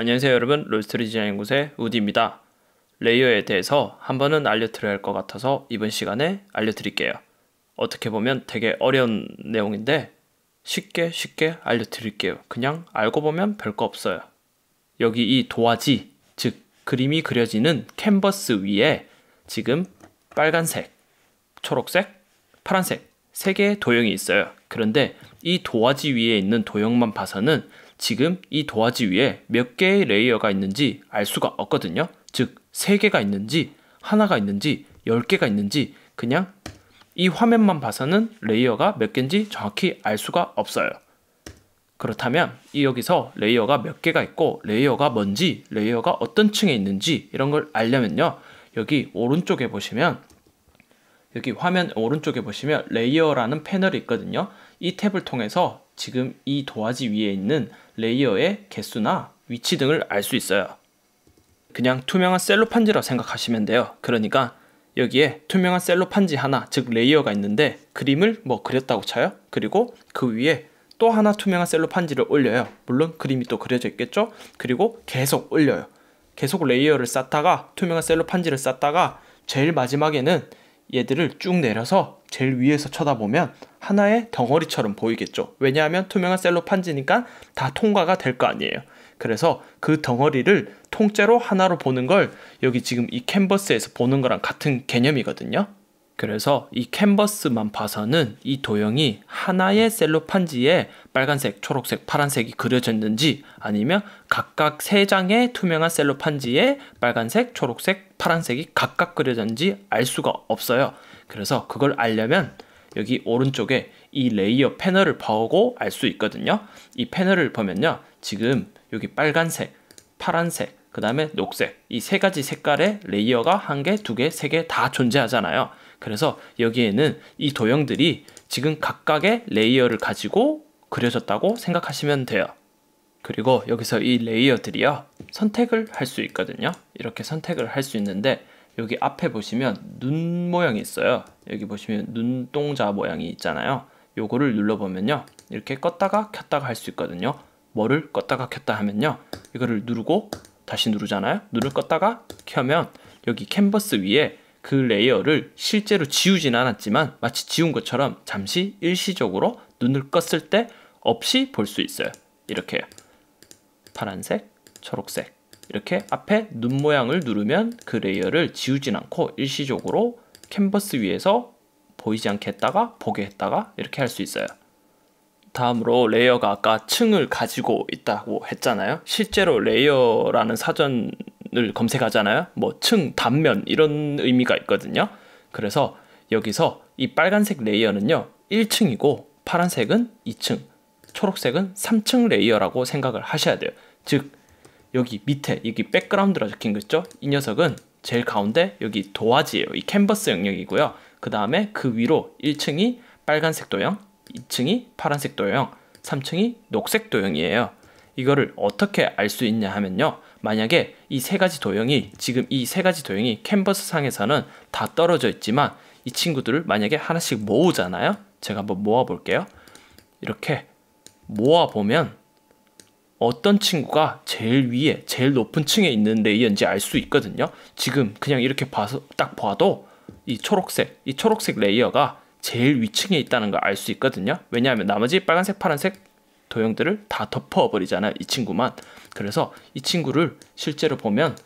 안녕하세요 여러분 롤스토리 디자인 곳의 우디입니다. 레이어에 대해서 한 번은 알려드려야 할 것 같아서 이번 시간에 알려드릴게요. 어떻게 보면 되게 어려운 내용인데 쉽게 쉽게 알려드릴게요. 그냥 알고 보면 별거 없어요. 여기 이 도화지, 즉 그림이 그려지는 캔버스 위에 지금 빨간색, 초록색, 파란색 세 개의 도형이 있어요. 그런데 이 도화지 위에 있는 도형만 봐서는 지금 이 도화지 위에 몇 개의 레이어가 있는지 알 수가 없거든요. 즉, 3개가 있는지, 하나가 있는지, 10개가 있는지 그냥 이 화면만 봐서는 레이어가 몇 개인지 정확히 알 수가 없어요. 그렇다면 이 여기서 레이어가 몇 개가 있고 레이어가 뭔지 레이어가 어떤 층에 있는지 이런 걸 알려면요 여기 오른쪽에 보시면 여기 화면 오른쪽에 보시면 레이어라는 패널이 있거든요 이 탭을 통해서 지금 이 도화지 위에 있는 레이어의 개수나 위치 등을 알 수 있어요. 그냥 투명한 셀로판지라 생각하시면 돼요. 그러니까 여기에 투명한 셀로판지 하나, 즉 레이어가 있는데 그림을 뭐 그렸다고 쳐요. 그리고 그 위에 또 하나 투명한 셀로판지를 올려요. 물론 그림이 또 그려져 있겠죠? 그리고 계속 올려요. 계속 레이어를 쌓다가 투명한 셀로판지를 쌓다가 제일 마지막에는 얘들을 쭉 내려서 제일 위에서 쳐다보면 하나의 덩어리처럼 보이겠죠. 왜냐하면 투명한 셀로판지니까 다 통과가 될 거 아니에요. 그래서 그 덩어리를 통째로 하나로 보는 걸 여기 지금 이 캔버스에서 보는 거랑 같은 개념이거든요. 그래서 이 캔버스만 봐서는 이 도형이 하나의 셀로판지에 빨간색, 초록색, 파란색이 그려졌는지 아니면 각각 세 장의 투명한 셀로판지에 빨간색, 초록색, 파란색이 각각 그려졌는지 알 수가 없어요. 그래서 그걸 알려면 여기 오른쪽에 이 레이어 패널을 보고 알 수 있거든요. 이 패널을 보면요. 지금 여기 빨간색, 파란색, 그 다음에 녹색 이 세 가지 색깔의 레이어가 한 개, 두 개, 세 개 다 존재하잖아요. 그래서 여기에는 이 도형들이 지금 각각의 레이어를 가지고 그려졌다고 생각하시면 돼요. 그리고 여기서 이 레이어들이요. 선택을 할 수 있거든요. 이렇게 선택을 할 수 있는데 여기 앞에 보시면 눈 모양이 있어요. 여기 보시면 눈동자 모양이 있잖아요. 요거를 눌러보면요. 이렇게 껐다가 켰다가 할 수 있거든요. 뭐를 껐다가 켰다 하면요. 이거를 누르고 다시 누르잖아요. 눈을 껐다가 켜면 여기 캔버스 위에 그 레이어를 실제로 지우진 않았지만 마치 지운 것처럼 잠시 일시적으로 눈을 껐을 때 없이 볼 수 있어요. 이렇게 파란색, 초록색 이렇게 앞에 눈 모양을 누르면 그 레이어를 지우진 않고 일시적으로 캔버스 위에서 보이지 않게 했다가 보게 했다가 이렇게 할 수 있어요. 다음으로 레이어가 아까 층을 가지고 있다고 했잖아요. 실제로 레이어라는 사전 을 검색하잖아요. 뭐 층, 단면 이런 의미가 있거든요. 그래서 여기서 이 빨간색 레이어는요. 1층이고 파란색은 2층, 초록색은 3층 레이어라고 생각을 하셔야 돼요. 즉 여기 밑에 여기 백그라운드라 적힌 거 있죠? 이 녀석은 제일 가운데 여기 도화지예요. 이 캔버스 영역이고요. 그 다음에 그 위로 1층이 빨간색 도형, 2층이 파란색 도형, 3층이 녹색 도형이에요. 이거를 어떻게 알 수 있냐 하면요. 만약에 이 세 가지 도형이 지금 이 세 가지 도형이 캔버스 상에서는 다 떨어져 있지만 이 친구들을 만약에 하나씩 모으잖아요. 제가 한번 모아 볼게요. 이렇게 모아 보면 어떤 친구가 제일 위에 제일 높은 층에 있는 레이어인지 알 수 있거든요. 지금 그냥 이렇게 봐서 딱 봐도 이 초록색 이 초록색 레이어가 제일 위층에 있다는 걸 알 수 있거든요. 왜냐하면 나머지 빨간색, 파란색 도형들을 다 덮어버리잖아요. 이 친구만. 그래서 이 친구를 실제로 보면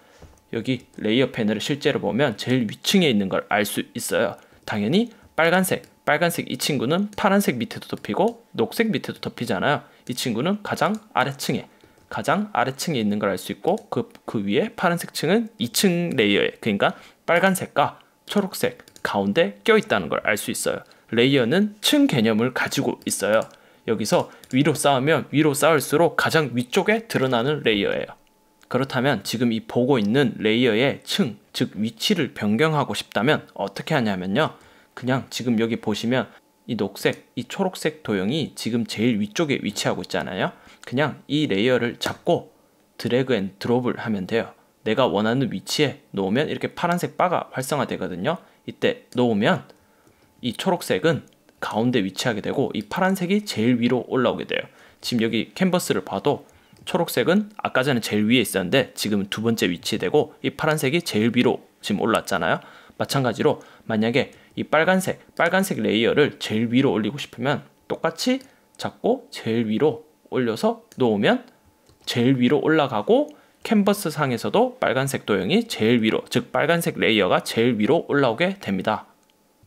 여기 레이어 패널을 실제로 보면 제일 위층에 있는 걸 알 수 있어요. 당연히 빨간색, 빨간색 이 친구는 파란색 밑에도 덮이고 녹색 밑에도 덮이잖아요. 이 친구는 가장 아래층에 가장 아래층에 있는 걸 알 수 있고 그, 그 위에 파란색 층은 2층 레이어에 그러니까 빨간색과 초록색 가운데 껴있다는 걸 알 수 있어요. 레이어는 층 개념을 가지고 있어요. 여기서 위로 쌓으면 위로 쌓을수록 가장 위쪽에 드러나는 레이어예요. 그렇다면 지금 이 보고 있는 레이어의 층, 즉 위치를 변경하고 싶다면 어떻게 하냐면요. 그냥 지금 여기 보시면 이 녹색, 이 초록색 도형이 지금 제일 위쪽에 위치하고 있잖아요. 그냥 이 레이어를 잡고 드래그 앤 드롭을 하면 돼요. 내가 원하는 위치에 놓으면 이렇게 파란색 바가 활성화되거든요. 이때 놓으면 이 초록색은 가운데 위치하게 되고 이 파란색이 제일 위로 올라오게 돼요. 지금 여기 캔버스를 봐도 초록색은 아까 전에 제일 위에 있었는데 지금두 번째 위치에 되고 이 파란색이 제일 위로 지금 올랐잖아요. 마찬가지로 만약에 이 빨간색, 빨간색 레이어를 제일 위로 올리고 싶으면 똑같이 잡고 제일 위로 올려서 놓으면 제일 위로 올라가고 캔버스 상에서도 빨간색 도형이 제일 위로, 즉 빨간색 레이어가 제일 위로 올라오게 됩니다.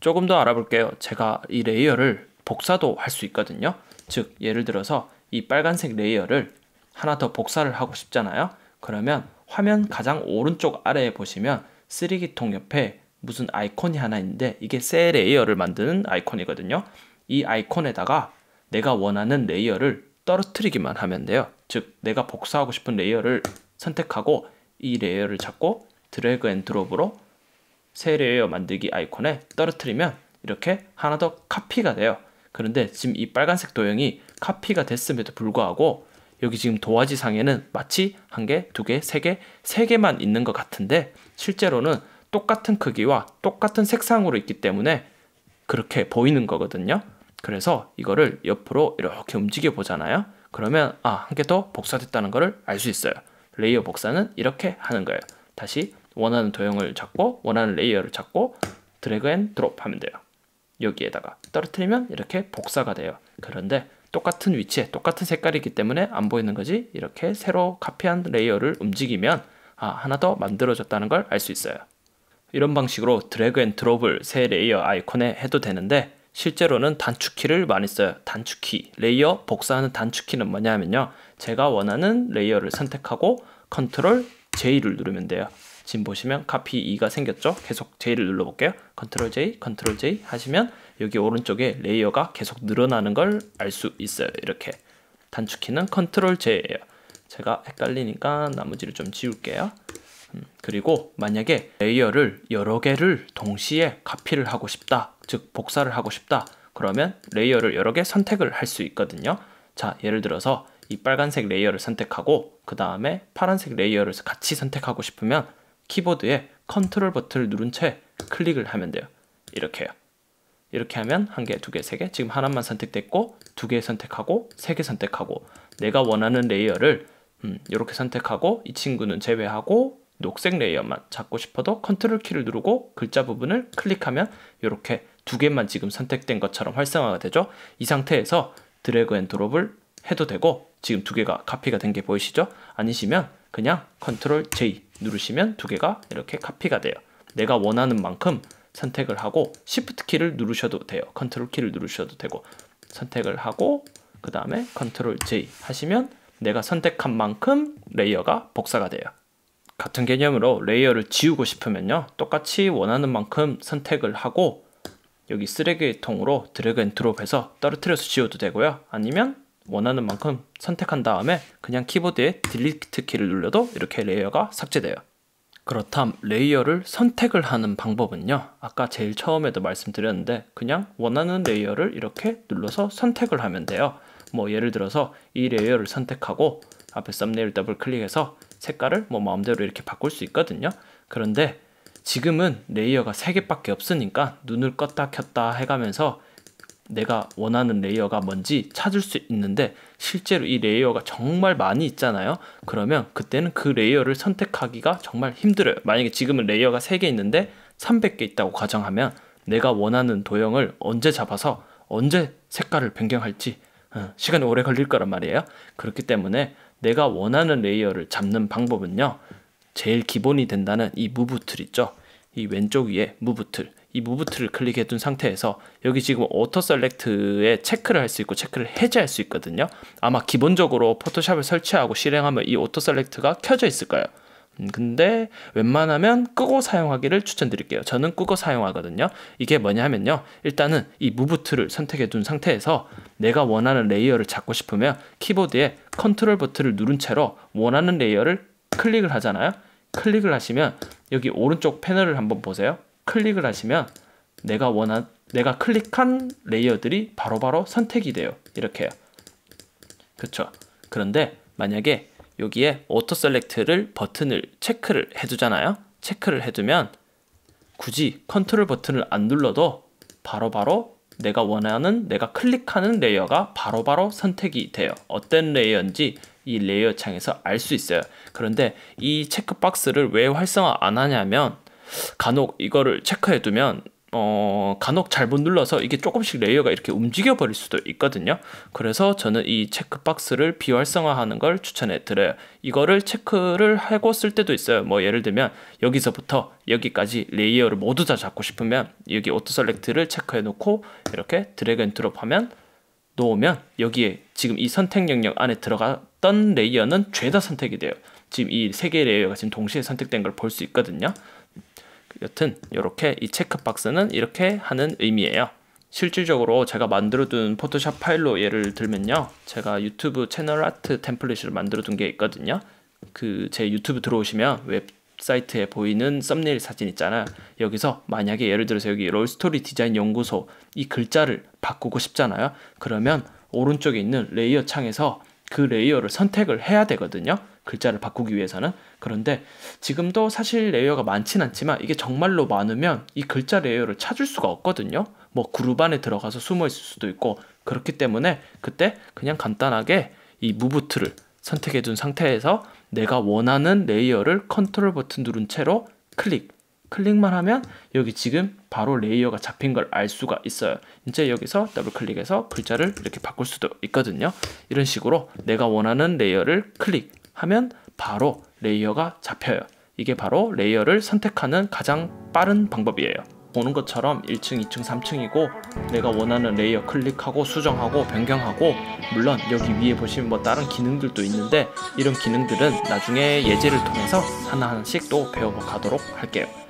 조금 더 알아볼게요. 제가 이 레이어를 복사도 할 수 있거든요. 즉 예를 들어서 이 빨간색 레이어를 하나 더 복사를 하고 싶잖아요. 그러면 화면 가장 오른쪽 아래에 보시면 쓰레기통 옆에 무슨 아이콘이 하나 있는데 이게 새 레이어를 만드는 아이콘이거든요. 이 아이콘에다가 내가 원하는 레이어를 떨어뜨리기만 하면 돼요. 즉 내가 복사하고 싶은 레이어를 선택하고 이 레이어를 잡고 드래그 앤 드롭으로 세례어 만들기 아이콘에 떨어뜨리면 이렇게 하나 더 카피가 돼요. 그런데 지금 이 빨간색 도형이 카피가 됐음에도 불구하고 여기 지금 도화지 상에는 마치 한 개, 두 개, 세 개, 세 개만 있는 것 같은데 실제로는 똑같은 크기와 똑같은 색상으로 있기 때문에 그렇게 보이는 거거든요. 그래서 이거를 옆으로 이렇게 움직여 보잖아요. 그러면 아, 한 개 더 복사됐다는 거를 알 수 있어요. 레이어 복사는 이렇게 하는 거예요. 다시 원하는 도형을 잡고 원하는 레이어를 잡고 드래그 앤 드롭 하면 돼요. 여기에다가 떨어뜨리면 이렇게 복사가 돼요. 그런데 똑같은 위치에 똑같은 색깔이기 때문에 안 보이는 거지 이렇게 새로 카피한 레이어를 움직이면 아, 하나 더 만들어졌다는 걸 알 수 있어요. 이런 방식으로 드래그 앤 드롭을 새 레이어 아이콘에 해도 되는데 실제로는 단축키를 많이 써요. 단축키, 레이어 복사하는 단축키는 뭐냐면요. 제가 원하는 레이어를 선택하고 컨트롤 J를 누르면 돼요. 지금 보시면 카피 2가 생겼죠? 계속 J를 눌러볼게요. 컨트롤 J, 컨트롤 J 하시면 여기 오른쪽에 레이어가 계속 늘어나는 걸 알 수 있어요. 이렇게 단축키는 컨트롤 J예요. 제가 헷갈리니까 나머지를 좀 지울게요. 음, 그리고 만약에 레이어를 여러 개를 동시에 카피를 하고 싶다, 즉 복사를 하고 싶다, 그러면 레이어를 여러 개 선택을 할 수 있거든요. 자, 예를 들어서 이 빨간색 레이어를 선택하고 그 다음에 파란색 레이어를 같이 선택하고 싶으면 키보드에 컨트롤 버튼을 누른 채 클릭을 하면 돼요. 이렇게요. 이렇게 하면 한 개, 두 개, 세 개. 지금 하나만 선택됐고 두 개 선택하고 세 개 선택하고 내가 원하는 레이어를 음, 이렇게 선택하고 이 친구는 제외하고 녹색 레이어만 잡고 싶어도 컨트롤 키를 누르고 글자 부분을 클릭하면 이렇게 두 개만 지금 선택된 것처럼 활성화가 되죠. 이 상태에서 드래그 앤 드롭을 해도 되고 지금 두 개가 카피가 된 게 보이시죠? 아니시면 그냥 컨트롤 J 누르시면 두 개가 이렇게 카피가 돼요. 내가 원하는 만큼 선택을 하고 Shift 키를 누르셔도 돼요. 컨트롤 키를 누르셔도 되고 선택을 하고 그 다음에 컨트롤 J 하시면 내가 선택한 만큼 레이어가 복사가 돼요. 같은 개념으로 레이어를 지우고 싶으면요. 똑같이 원하는 만큼 선택을 하고 여기 쓰레기통으로 드래그 앤 드롭해서 떨어뜨려서 지워도 되고요. 아니면 원하는 만큼 선택한 다음에 그냥 키보드에 딜리트 키를 눌러도 이렇게 레이어가 삭제돼요. 그렇담 레이어를 선택을 하는 방법은요. 아까 제일 처음에도 말씀드렸는데 그냥 원하는 레이어를 이렇게 눌러서 선택을 하면 돼요. 뭐 예를 들어서 이 레이어를 선택하고 앞에 썸네일 더블 클릭해서 색깔을 뭐 마음대로 이렇게 바꿀 수 있거든요. 그런데 지금은 레이어가 3개밖에 없으니까 눈을 껐다 켰다 해가면서 내가 원하는 레이어가 뭔지 찾을 수 있는데 실제로 이 레이어가 정말 많이 있잖아요 그러면 그때는 그 레이어를 선택하기가 정말 힘들어요 만약에 지금은 레이어가 3개 있는데 300개 있다고 가정하면 내가 원하는 도형을 언제 잡아서 언제 색깔을 변경할지 어, 시간이 오래 걸릴 거란 말이에요 그렇기 때문에 내가 원하는 레이어를 잡는 방법은요 제일 기본이 된다는 이 무브 툴 있죠 이 왼쪽 위에 무브 툴이 무브트를 클릭해 둔 상태에서 여기 지금 오토 셀렉트에 체크를 할 수 있고 체크를 해제할 수 있거든요 아마 기본적으로 포토샵을 설치하고 실행하면 이 오토 셀렉트가 켜져 있을 거예요 음, 근데 웬만하면 끄고 사용하기를 추천드릴게요. 저는 끄고 사용하거든요. 이게 뭐냐면요. 일단은 이 무브 트를 선택해 둔 상태에서 내가 원하는 레이어를 잡고 싶으면 키보드에 컨트롤 버튼을 누른 채로 원하는 레이어를 클릭을 하잖아요. 클릭을 하시면 여기 오른쪽 패널을 한번 보세요. 클릭을 하시면 내가 원한 내가 클릭한 레이어들이 바로바로 바로 선택이 돼요. 이렇게요. 그렇죠. 그런데 만약에 여기에 오토 셀렉트를 버튼을 체크를 해두잖아요. 체크를 해두면 굳이 컨트롤 버튼을 안 눌러도 바로바로 바로 내가 원하는 내가 클릭하는 레이어가 바로바로 바로 선택이 돼요. 어떤 레이어인지 이 레이어 창에서 알 수 있어요. 그런데 이 체크박스를 왜 활성화 안 하냐면 간혹 이거를 체크해 두면 어, 간혹 잘못 눌러서 이게 조금씩 레이어가 이렇게 움직여 버릴 수도 있거든요. 그래서 저는 이 체크박스를 비활성화하는 걸 추천해 드려요. 이거를 체크를 하고 쓸 때도 있어요. 뭐 예를 들면 여기서부터 여기까지 레이어를 모두 다 잡고 싶으면 여기 오토 셀렉트를 체크해 놓고 이렇게 드래그 앤 드롭 하면 놓으면 여기에 지금 이 선택 영역 안에 들어갔던 레이어는 죄다 선택이 돼요. 지금 이 세 개의 레이어가 지금 동시에 선택된 걸 볼 수 있거든요. 여튼 이렇게 이 체크박스는 이렇게 하는 의미예요. 실질적으로 제가 만들어둔 포토샵 파일로 예를 들면요. 제가 유튜브 채널 아트 템플릿을 만들어둔 게 있거든요. 그 제 유튜브 들어오시면 웹사이트에 보이는 썸네일 사진 있잖아. 요 여기서 만약에 예를 들어서 여기 롤스토리 디자인 연구소 이 글자를 바꾸고 싶잖아요. 그러면 오른쪽에 있는 레이어 창에서 그 레이어를 선택을 해야 되거든요. 글자를 바꾸기 위해서는 그런데 지금도 사실 레이어가 많진 않지만 이게 정말로 많으면 이 글자 레이어를 찾을 수가 없거든요 뭐 그룹 안에 들어가서 숨어 있을 수도 있고 그렇기 때문에 그때 그냥 간단하게 이 무브 트를 선택해 둔 상태에서 내가 원하는 레이어를 컨트롤 버튼 누른 채로 클릭 클릭만 하면 여기 지금 바로 레이어가 잡힌 걸 알 수가 있어요 이제 여기서 더블 클릭해서 글자를 이렇게 바꿀 수도 있거든요 이런 식으로 내가 원하는 레이어를 클릭 하면 바로 레이어가 잡혀요. 이게 바로 레이어를 선택하는 가장 빠른 방법이에요. 보는 것처럼 1층, 2층, 3층이고 내가 원하는 레이어 클릭하고 수정하고 변경하고 물론 여기 위에 보시면 뭐 다른 기능들도 있는데 이런 기능들은 나중에 예제를 통해서 하나하나씩 또 배워가도록 할게요.